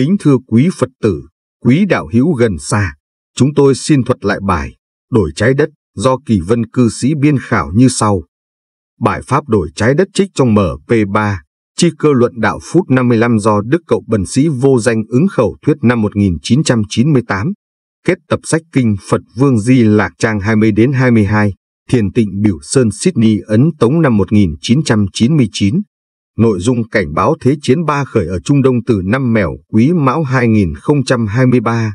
Kính thưa quý Phật tử, quý đạo hữu gần xa, chúng tôi xin thuật lại bài Đổi trái đất do kỳ vân cư sĩ biên khảo như sau. Bài pháp đổi trái đất trích trong MP3, chi cơ luận đạo phút 55 do Đức Cậu Bần Sĩ Vô Danh ứng khẩu thuyết năm 1998, kết tập sách kinh Phật Vương Di Lạc Trang 20 đến 22, Thiền Tịnh Biểu Sơn Sydney Ấn Tống năm 1999, nội dung cảnh báo Thế chiến ba khởi ở Trung Đông từ năm mèo quý mão 2023.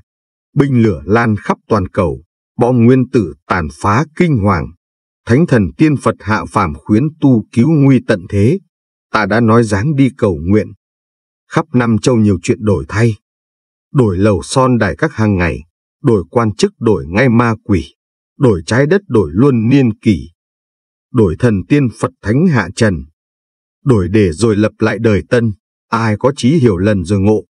Binh lửa lan khắp toàn cầu, bom nguyên tử tàn phá kinh hoàng. Thánh thần tiên Phật hạ phàm khuyến tu cứu nguy tận thế. Ta đã nói dáng đi cầu nguyện. Khắp năm châu nhiều chuyện đổi thay. Đổi lầu son đài các hàng ngày, đổi quan chức đổi ngay ma quỷ, đổi trái đất đổi luôn niên kỷ. Đổi thần tiên Phật thánh hạ trần đổi để rồi lập lại đời tân, ai có trí hiểu lần rồi ngộ.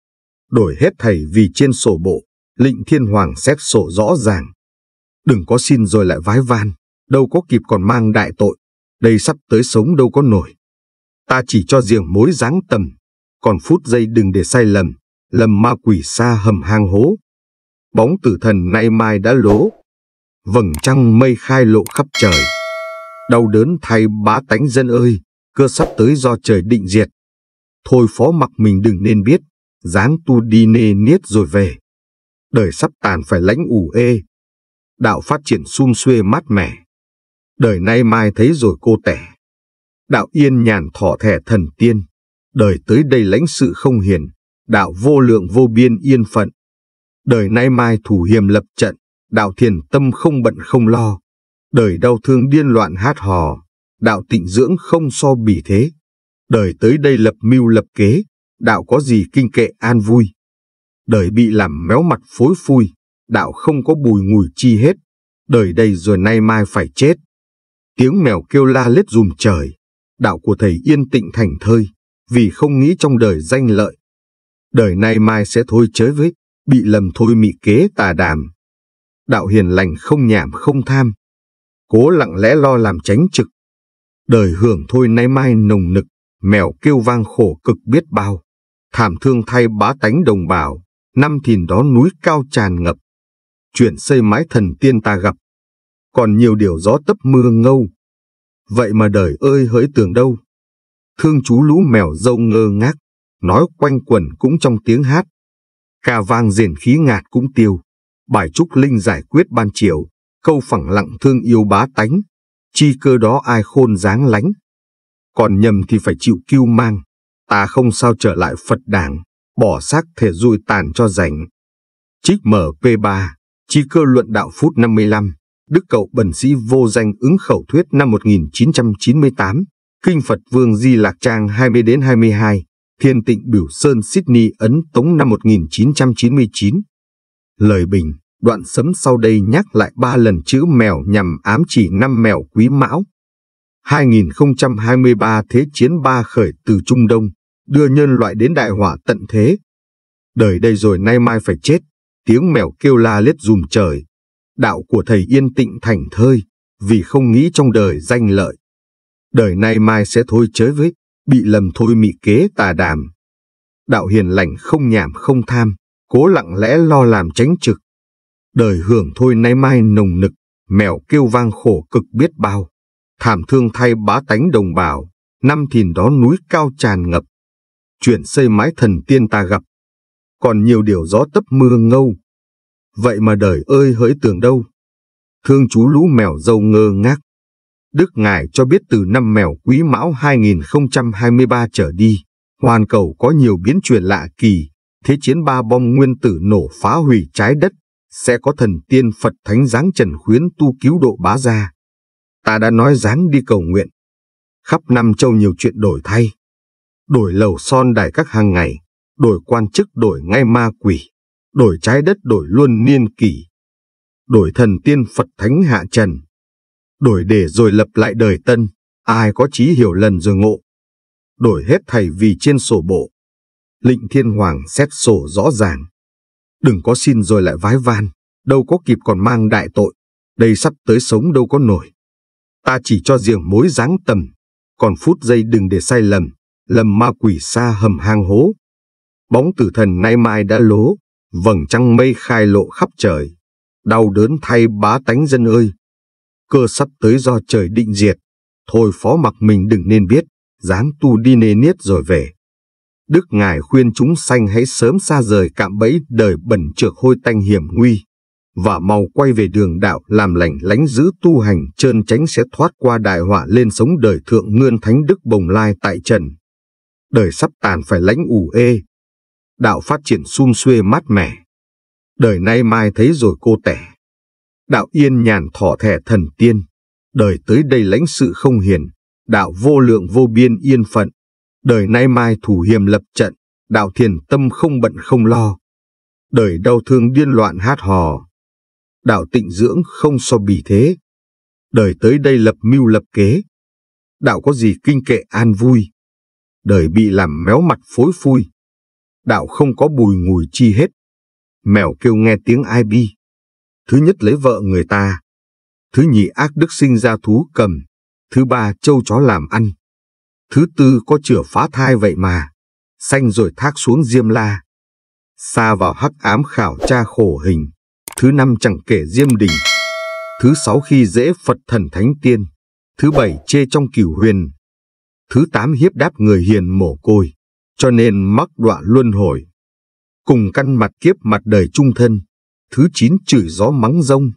Đổi hết thầy vì trên sổ bộ, lịnh thiên hoàng xét sổ rõ ràng. Đừng có xin rồi lại vái van, đâu có kịp còn mang đại tội, đây sắp tới sống đâu có nổi. Ta chỉ cho riêng mối dáng tầm, còn phút giây đừng để sai lầm, lầm ma quỷ xa hầm hang hố. Bóng tử thần nay mai đã lố, vầng trăng mây khai lộ khắp trời. Đau đớn thay bá tánh dân ơi, cơ sắp tới do trời định diệt. Thôi phó mặc mình đừng nên biết, dáng tu đi nê niết rồi về. Đời sắp tàn phải lãnh ủ ê. Đạo phát triển sum xuê mát mẻ. Đời nay mai thấy rồi cô tẻ. Đạo yên nhàn thỏ thẻ thần tiên. Đời tới đây lãnh sự không hiền. Đạo vô lượng vô biên yên phận. Đời nay mai thủ hiểm lập trận. Đạo thiền tâm không bận không lo. Đời đau thương điên loạn hát hò đạo tịnh dưỡng không so bỉ thế. Đời tới đây lập mưu lập kế, đạo có gì kinh kệ an vui. Đời bị làm méo mặt phối phui, đạo không có bùi ngùi chi hết. Đời đây rồi nay mai phải chết. Tiếng mèo kêu la lết dùm trời, đạo của thầy yên tịnh thành thơi, vì không nghĩ trong đời danh lợi. Đời nay mai sẽ thôi chới với, bị lầm thôi mị kế tà đàm. Đạo hiền lành không nhảm không tham, cố lặng lẽ lo làm tránh trực, đời hưởng thôi nay mai nồng nực, mèo kêu vang khổ cực biết bao. Thảm thương thay bá tánh đồng bào, năm thìn đó núi cao tràn ngập. Chuyển xây mái thần tiên ta gặp, còn nhiều điều gió tấp mưa ngâu. Vậy mà đời ơi hỡi tưởng đâu. Thương chú lũ mèo dâu ngơ ngác, nói quanh quẩn cũng trong tiếng hát. Ca vang rền khí ngạt cũng tiêu, bài trúc linh giải quyết ban chiều, câu phẳng lặng thương yêu bá tánh, chi cơ đó ai khôn dáng lánh. Còn nhầm thì phải chịu kiêu mang, ta không sao trở lại Phật đảng, bỏ xác thể rùi tàn cho rảnh. Trích mở P3, chi cơ luận đạo phút 55, Đức Cậu Bẩn Sĩ Vô Danh ứng khẩu thuyết năm 1998, Kinh Phật Vương Di Lạc Trang 20-22, Thiên Tịnh Biểu Sơn Sydney Ấn Tống năm 1999. Lời bình đoạn sấm sau đây nhắc lại ba lần chữ mèo nhằm ám chỉ năm mèo quý mão. 2023 Thế chiến ba khởi từ Trung Đông, đưa nhân loại đến đại hỏa tận thế. Đời đây rồi nay mai phải chết, tiếng mèo kêu la lết dùm trời. Đạo của thầy yên tịnh thành thơi, vì không nghĩ trong đời danh lợi. Đời nay mai sẽ thôi chới với, bị lầm thôi mị kế tà đàm. Đạo hiền lành không nhảm không tham, cố lặng lẽ lo làm tránh trực, Đời hưởng thôi nay mai nồng nực, mèo kêu vang khổ cực biết bao. Thảm thương thay bá tánh đồng bào, năm thìn đó núi cao tràn ngập. Chuyển xây mái thần tiên ta gặp, còn nhiều điều gió tấp mưa ngâu. Vậy mà đời ơi hỡi tường đâu. Thương chú lũ mèo dâu ngơ ngác. Đức Ngài cho biết từ năm mèo quý mão 2023 trở đi, hoàn cầu có nhiều biến chuyển lạ kỳ, thế chiến ba bom nguyên tử nổ phá hủy trái đất, sẽ có thần tiên Phật Thánh giáng trần khuyến tu cứu độ bá gia. Ta đã nói dáng đi cầu nguyện. Khắp năm châu nhiều chuyện đổi thay. Đổi lầu son đài các hàng ngày, đổi quan chức đổi ngay ma quỷ, đổi trái đất đổi luôn niên kỷ. Đổi thần tiên Phật Thánh hạ trần. Đổi để rồi lập lại đời tân, ai có trí hiểu lần rồi ngộ. Đổi hết thầy vì trên sổ bộ. Lịnh Thiên Hoàng xét sổ rõ ràng Đừng có xin rồi lại vái van, đâu có kịp còn mang đại tội, đây sắp tới sống đâu có nổi. Ta chỉ cho riêng mối dáng tầm, còn phút giây đừng để sai lầm, lầm ma quỷ xa hầm hang hố. Bóng tử thần nay mai đã lố, vầng trăng mây khai lộ khắp trời. Đau đớn thay bá tánh dân ơi. Cơ sắp tới do trời định diệt. Thôi phó mặc mình đừng nên biết, dám tu đi nề niết rồi về. Đức Ngài khuyên chúng sanh hãy sớm xa rời cạm bẫy đời bẩn trược hôi tanh hiểm nguy, và mau quay về đường đạo làm lành lánh giữ tu hành trơn tránh sẽ thoát qua đại họa lên sống đời thượng nguyên thánh đức bồng lai tại trần. Đời sắp tàn phải lãnh ủ ê, đạo phát triển sum xuê mát mẻ. Đời nay mai thấy rồi cô tẻ, đạo yên nhàn thỏ thẻ thần tiên, đời tới đây lãnh sự không hiền, đạo vô lượng vô biên yên phận. Đời nay mai thủ hiểm lập trận, đạo thiền tâm không bận không lo. Đời đau thương điên loạn hát hò. Đạo tịnh dưỡng không so bì thế. Đời tới đây lập mưu lập kế. Đạo có gì kinh kệ an vui. Đời bị làm méo mặt phối phui. Đạo không có bùi ngùi chi hết. Mèo kêu nghe tiếng ai bi. Thứ nhất lấy vợ người ta. Thứ nhì ác đức sinh ra thú cầm. Thứ ba châu chó làm ăn thứ tư có chửa phá thai vậy mà, xanh rồi thác xuống Diêm La. Xa vào hắc ám khảo tra khổ hình, thứ năm chẳng kể Diêm Đình, thứ sáu khi dễ Phật thần thánh tiên, thứ bảy chê trong cửu huyền, thứ tám hiếp đáp người hiền mồ côi, cho nên mắc đọa luân hồi. Cùng căn mặt kiếp mặt đời trung thân, thứ chín chửi gió mắng rông.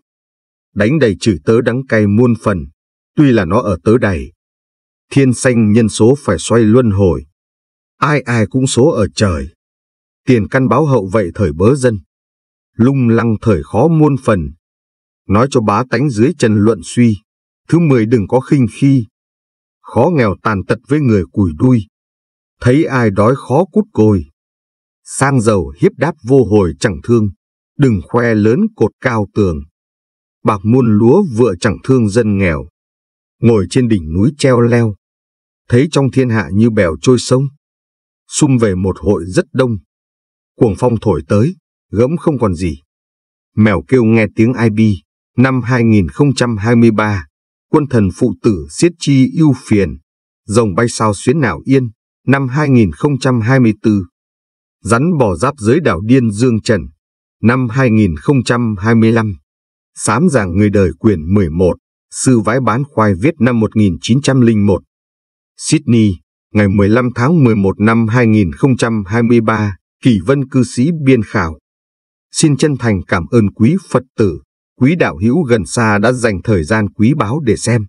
Đánh đầy chửi tớ đắng cay muôn phần, tuy là nó ở tớ đầy, thiên sanh nhân số phải xoay luân hồi. Ai ai cũng số ở trời. Tiền căn báo hậu vậy thời bớ dân. Lung lăng thời khó muôn phần. Nói cho bá tánh dưới trần luận suy. Thứ mười đừng có khinh khi. Khó nghèo tàn tật với người cùi đuôi. Thấy ai đói khó cút cồi. Sang giàu hiếp đáp vô hồi chẳng thương. Đừng khoe lớn cột cao tường. Bạc muôn lúa vựa chẳng thương dân nghèo ngồi trên đỉnh núi treo leo, thấy trong thiên hạ như bèo trôi sông. Xung về một hội rất đông, cuồng phong thổi tới, gẫm không còn gì. Mèo kêu nghe tiếng ai bi, năm 2023, quân thần phụ tử siết chi ưu phiền, rồng bay sao xuyến nào yên, năm 2024. Rắn bò giáp dưới đảo Điên Dương Trần, năm 2025. Sám giảng người đời quyền 11. Sư vãi bán khoai viết năm 1901. Sydney, ngày 15 tháng 11 năm 2023, Kỳ Vân cư sĩ biên khảo. Xin chân thành cảm ơn quý Phật tử, quý đạo hữu gần xa đã dành thời gian quý báu để xem.